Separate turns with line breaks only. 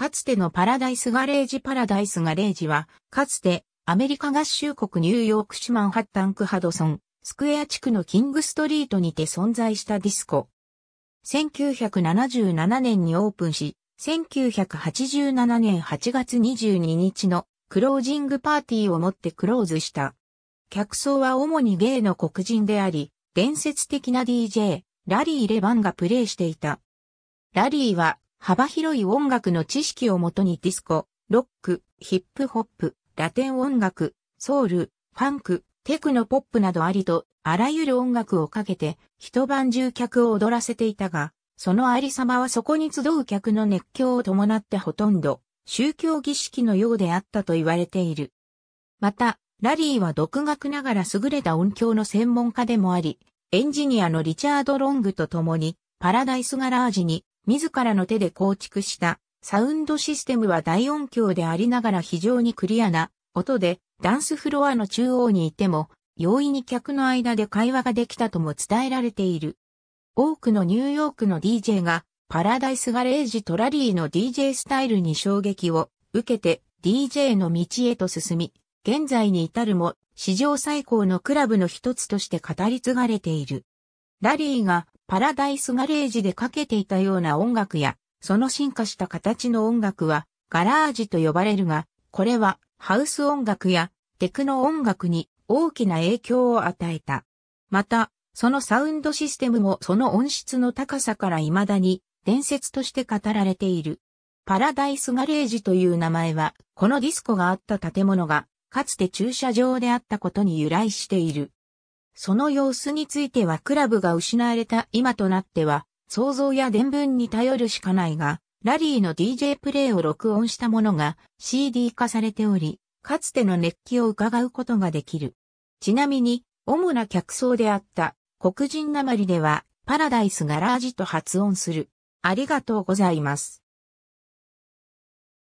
かつてのパラダイスガレージパラダイスガレージは、かつてアメリカ合衆国ニューヨーク市マンハッタンクハドソン、スクエア地区のキングストリートにて存在したディスコ。1977年にオープンし、1987年8月22日のクロージングパーティーをもってクローズした。客層は主にゲイの黒人であり、伝説的な DJ、ラリー・レバンがプレイしていた。ラリーは幅広い音楽の知識をもとにディスコ、ロック、ヒップホップ、ラテン音楽、ソウル、ファンク、テクノポップなどありと、あらゆる音楽をかけて、一晩中客を踊らせていたが、そのありさまはそこに集う客の熱狂を伴ってほとんど、宗教儀式のようであったと言われている。また、ラリーは独学ながら優れた音響の専門家でもあり、エンジニアのリチャード・ロングと共に、パラダイスガラージに自らの手で構築したサウンドシステムは大音響でありながら非常にクリアな音でダンスフロアの中央にいても容易に客の間で会話ができたとも伝えられている。多くのニューヨークの DJ がパラダイスガレージトラリーの DJ スタイルに衝撃を受けて DJ の道へと進み、現在に至るも史上最高のクラブの一つとして語り継がれている。ラリーがパラダイスガレージでかけていたような音楽や、その進化した形の音楽は、ガラージと呼ばれるが、これは、ハウス音楽や、テクノ音楽に大きな影響を与えた。また、そのサウンドシステムもその音質の高さから未だに伝説として語られている。パラダイスガレージという名前は、このディスコがあった建物が、かつて駐車場であったことに由来している。その様子についてはクラブが失われた今となっては、想像や伝聞に頼るしかないが、ラリーの DJ プレイを録音したものが CD 化されており、かつての熱気を伺うことができる。ちなみに、主な客層であった黒人なまりでは、パラダイスガラージと発音する。ありがとうございます。